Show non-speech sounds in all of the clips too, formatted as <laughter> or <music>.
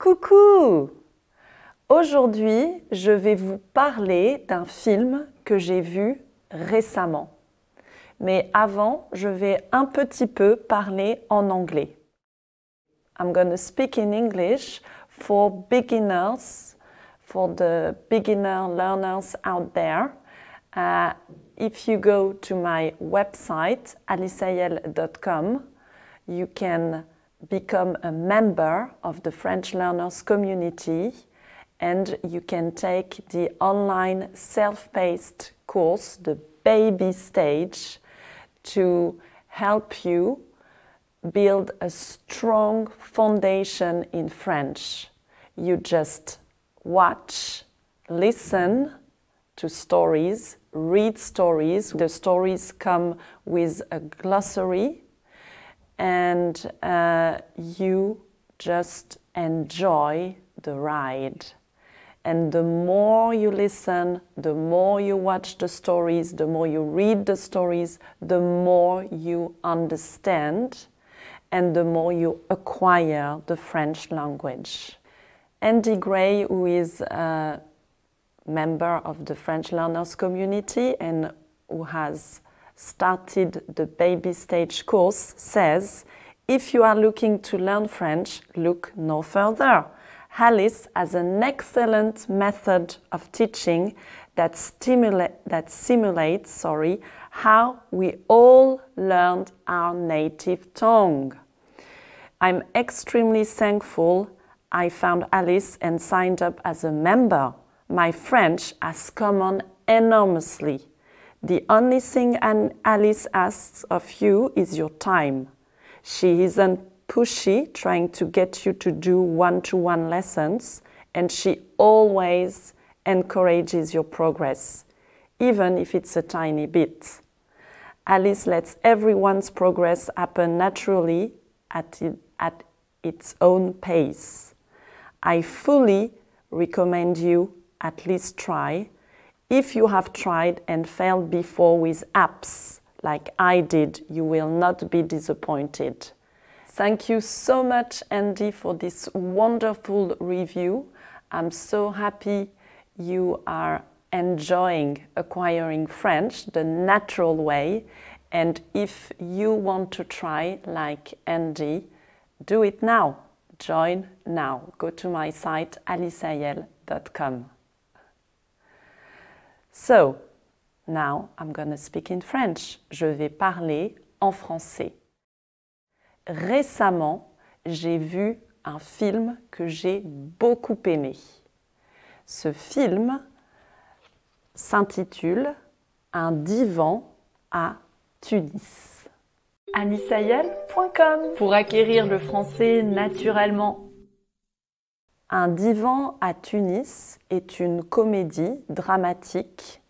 Coucou Aujourd'hui, je vais vous parler d'un film que j'ai vu récemment. Mais avant, je vais un petit peu parler en anglais. I'm going to speak in English for beginners, for the beginner learners out there. Uh, if you go to my website, alisael.com, you can become a member of the French learners community and you can take the online self-paced course, the baby stage, to help you build a strong foundation in French. You just watch, listen to stories, read stories. The stories come with a glossary and uh, you just enjoy the ride. And the more you listen, the more you watch the stories, the more you read the stories, the more you understand and the more you acquire the French language. Andy Gray, who is a member of the French learners community and who has started the baby stage course says if you are looking to learn French, look no further. Alice has an excellent method of teaching that, stimula- that simulates sorry, how we all learned our native tongue. I'm extremely thankful I found Alice and signed up as a member. My French has come on enormously. The only thing Anne Alice asks of you is your time. She isn't pushy, trying to get you to do one to one lessons, and she always encourages your progress, even if it's a tiny bit. Alice lets everyone's progress happen naturally at, it, at its own pace. I fully recommend you at least try if you have tried and failed before with apps, like I did, you will not be disappointed. Thank you so much, Andy, for this wonderful review. I'm so happy you are enjoying acquiring French the natural way. And if you want to try like Andy, do it now. Join now. Go to my site alisayel.com. So, now I'm going speak in French. Je vais parler en français. Récemment, j'ai vu un film que j'ai beaucoup aimé. Ce film s'intitule Un divan à Tunis. Anissayel.com pour acquérir le français naturellement un divan à Tunis est une comédie dramatique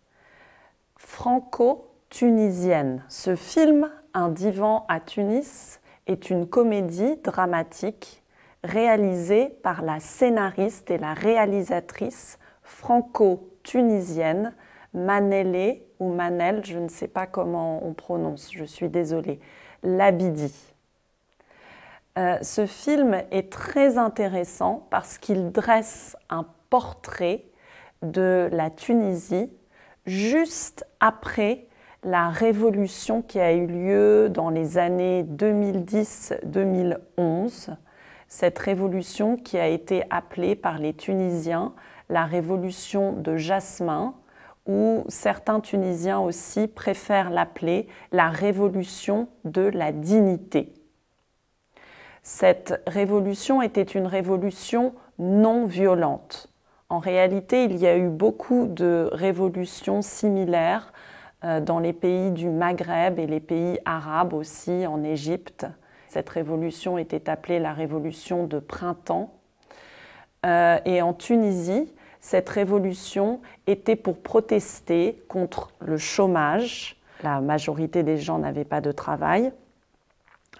franco-tunisienne. Ce film, Un divan à Tunis, est une comédie dramatique réalisée par la scénariste et la réalisatrice franco-tunisienne Manelé ou Manel, je ne sais pas comment on prononce, je suis désolée, Labidi. Euh, ce film est très intéressant parce qu'il dresse un portrait de la Tunisie juste après la révolution qui a eu lieu dans les années 2010-2011, cette révolution qui a été appelée par les Tunisiens la révolution de Jasmin, ou certains Tunisiens aussi préfèrent l'appeler la révolution de la dignité. Cette révolution était une révolution non violente. En réalité, il y a eu beaucoup de révolutions similaires euh, dans les pays du Maghreb et les pays arabes aussi, en Égypte. Cette révolution était appelée la révolution de printemps. Euh, et en Tunisie, cette révolution était pour protester contre le chômage. La majorité des gens n'avaient pas de travail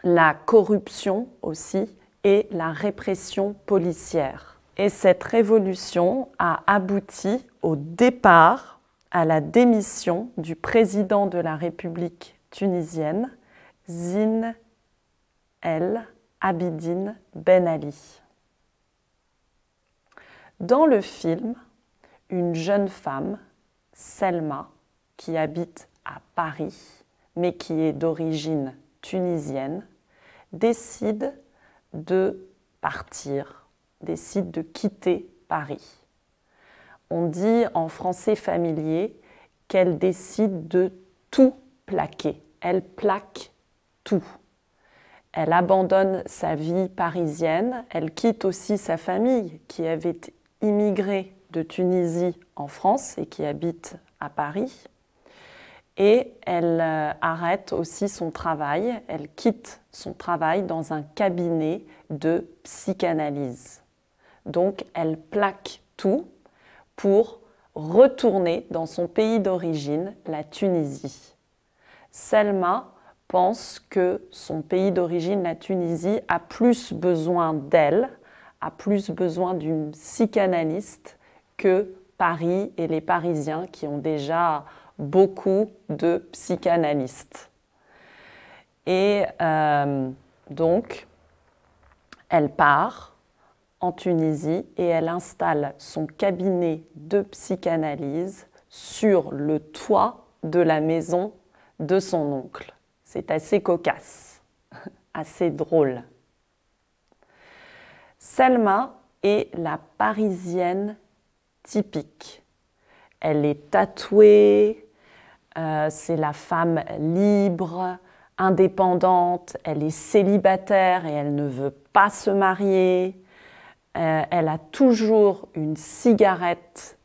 la corruption aussi et la répression policière. Et cette révolution a abouti au départ à la démission du président de la République tunisienne, Zine El Abidine Ben Ali. Dans le film, une jeune femme, Selma, qui habite à Paris, mais qui est d'origine tunisienne décide de partir, décide de quitter Paris. On dit en français familier qu'elle décide de tout plaquer. Elle plaque tout. Elle abandonne sa vie parisienne, elle quitte aussi sa famille qui avait immigré de Tunisie en France et qui habite à Paris et elle euh, arrête aussi son travail, elle quitte son travail dans un cabinet de psychanalyse. Donc elle plaque tout pour retourner dans son pays d'origine, la Tunisie. Selma pense que son pays d'origine, la Tunisie, a plus besoin d'elle, a plus besoin d'une psychanalyste que Paris et les Parisiens qui ont déjà beaucoup de psychanalystes. Et euh, donc, elle part en Tunisie et elle installe son cabinet de psychanalyse sur le toit de la maison de son oncle. C'est assez cocasse, <laughs> assez drôle. Selma est la parisienne typique. Elle est tatouée, euh, c'est la femme libre, indépendante, elle est célibataire et elle ne veut pas se marier. Euh, elle a toujours une cigarette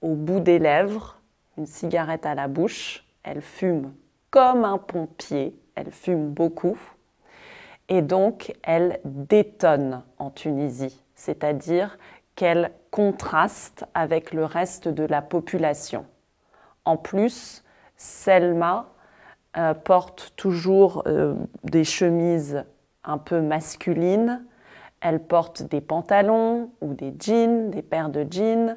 au bout des lèvres, une cigarette à la bouche. Elle fume comme un pompier, elle fume beaucoup. Et donc, elle détonne en Tunisie, c'est-à-dire qu'elle contraste avec le reste de la population. En plus, Selma euh, porte toujours euh, des chemises un peu masculines. Elle porte des pantalons ou des jeans, des paires de jeans,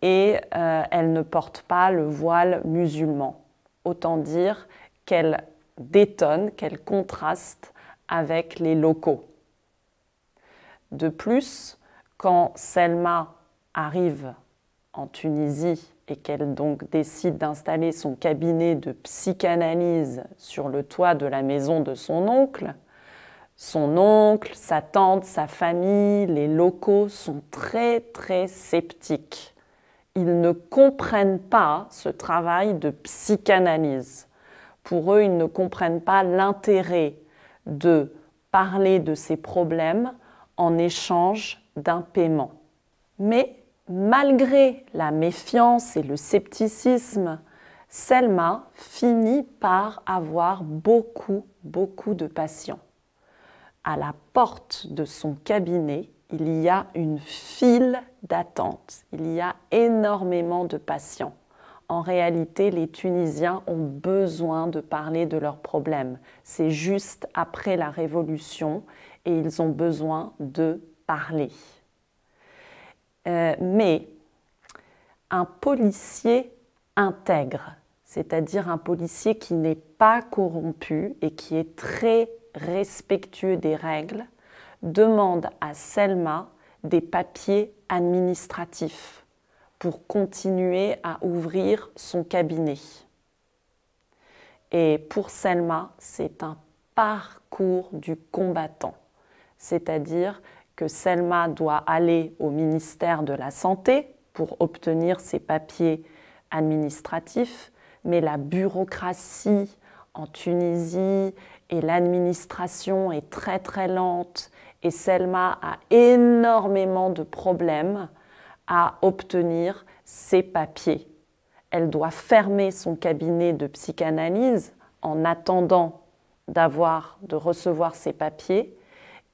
et euh, elle ne porte pas le voile musulman. Autant dire qu'elle détonne, qu'elle contraste avec les locaux. De plus, quand Selma arrive en Tunisie et qu'elle donc décide d'installer son cabinet de psychanalyse sur le toit de la maison de son oncle, son oncle, sa tante, sa famille, les locaux sont très très sceptiques. Ils ne comprennent pas ce travail de psychanalyse. Pour eux, ils ne comprennent pas l'intérêt de parler de ces problèmes en échange d'un paiement. Mais Malgré la méfiance et le scepticisme, Selma finit par avoir beaucoup, beaucoup de patients. À la porte de son cabinet, il y a une file d'attente. Il y a énormément de patients. En réalité, les Tunisiens ont besoin de parler de leurs problèmes. C'est juste après la révolution et ils ont besoin de parler. Euh, mais un policier intègre, c'est-à-dire un policier qui n'est pas corrompu et qui est très respectueux des règles, demande à Selma des papiers administratifs pour continuer à ouvrir son cabinet. Et pour Selma, c'est un parcours du combattant, c'est-à-dire que Selma doit aller au ministère de la Santé pour obtenir ses papiers administratifs, mais la bureaucratie en Tunisie et l'administration est très très lente et Selma a énormément de problèmes à obtenir ses papiers. Elle doit fermer son cabinet de psychanalyse en attendant de recevoir ses papiers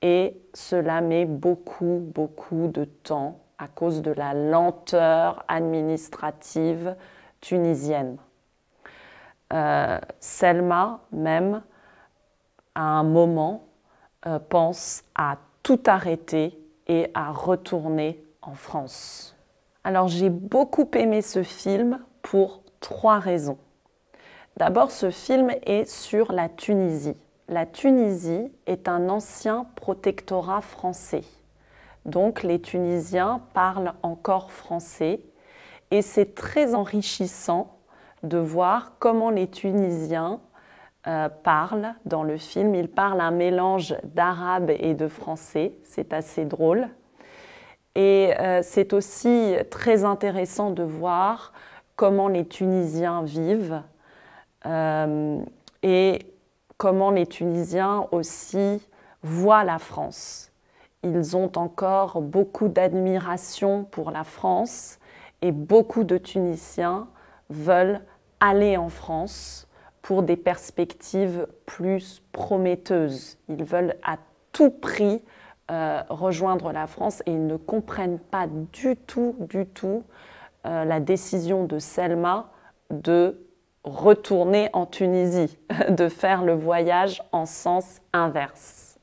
et cela met beaucoup, beaucoup de temps à cause de la lenteur administrative tunisienne. Euh, Selma, même, à un moment, euh, pense à tout arrêter et à retourner en France. Alors j'ai beaucoup aimé ce film pour trois raisons. D'abord, ce film est sur la Tunisie la Tunisie est un ancien protectorat français. Donc les Tunisiens parlent encore français et c'est très enrichissant de voir comment les Tunisiens euh, parlent dans le film. Ils parlent un mélange d'arabe et de français, c'est assez drôle. Et euh, c'est aussi très intéressant de voir comment les Tunisiens vivent. Euh, et comment les Tunisiens aussi voient la France. Ils ont encore beaucoup d'admiration pour la France et beaucoup de Tunisiens veulent aller en France pour des perspectives plus prometteuses. Ils veulent à tout prix euh, rejoindre la France et ils ne comprennent pas du tout, du tout euh, la décision de Selma de retourner en Tunisie, <laughs> de faire le voyage en sens inverse.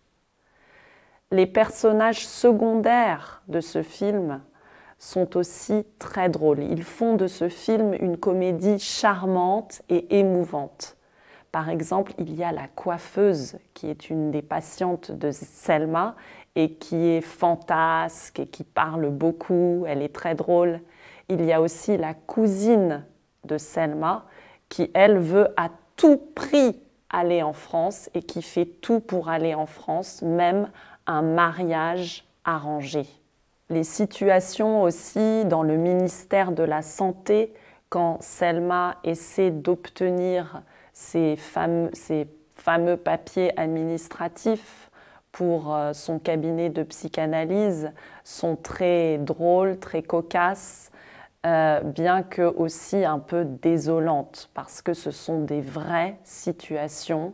Les personnages secondaires de ce film sont aussi très drôles. Ils font de ce film une comédie charmante et émouvante. Par exemple, il y a la coiffeuse qui est une des patientes de Selma et qui est fantasque et qui parle beaucoup, elle est très drôle. Il y a aussi la cousine de Selma qui, elle, veut à tout prix aller en France et qui fait tout pour aller en France, même un mariage arrangé. Les situations aussi dans le ministère de la Santé, quand Selma essaie d'obtenir ces fameux, fameux papiers administratifs pour euh, son cabinet de psychanalyse, sont très drôles, très cocasses euh, bien que aussi un peu désolante, parce que ce sont des vraies situations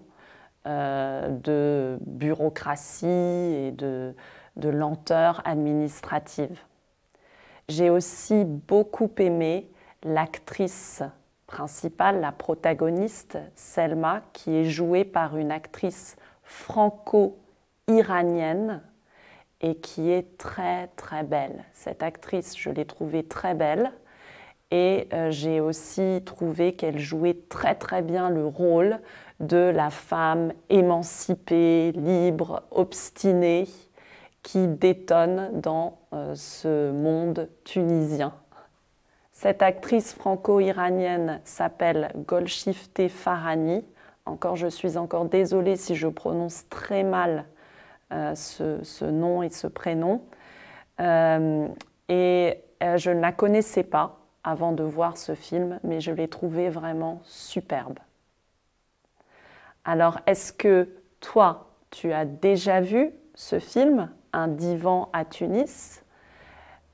euh, de bureaucratie et de lenteur administrative. J'ai aussi beaucoup aimé l'actrice principale, la protagoniste, Selma, qui est jouée par une actrice franco-iranienne et qui est très très belle. Cette actrice, je l'ai trouvée très belle et euh, j'ai aussi trouvé qu'elle jouait très très bien le rôle de la femme émancipée, libre, obstinée qui détonne dans euh, ce monde tunisien. Cette actrice franco-iranienne s'appelle Golshifteh Farhani Encore, je suis encore désolée si je prononce très mal euh, ce, nom et ce prénom. Euh, et euh, je ne la connaissais pas avant de voir ce film, mais je l'ai trouvé vraiment superbe. Alors, est-ce que toi, tu as déjà vu ce film, Un divan à Tunis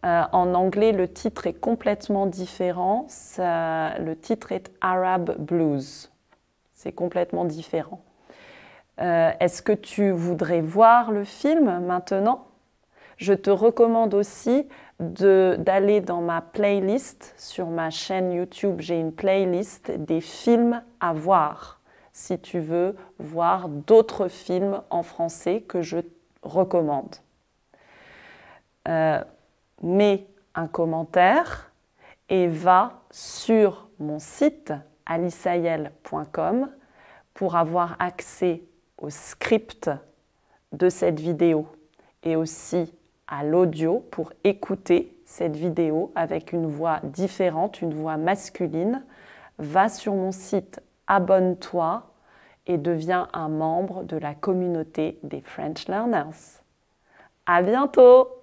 En anglais, le titre est complètement différent. le titre est Arab Blues. C'est complètement différent. Euh, est-ce que tu voudrais voir le film maintenant Je te recommande aussi d'aller dans ma playlist sur ma chaîne YouTube. J'ai une playlist des films à voir si tu veux voir d'autres films en français que je recommande. Euh, mets un commentaire et va sur mon site alissayel.com pour avoir accès au script de cette vidéo et aussi à l'audio pour écouter cette vidéo avec une voix différente, une voix masculine, va sur mon site, abonne-toi et deviens un membre de la communauté des French Learners. À bientôt!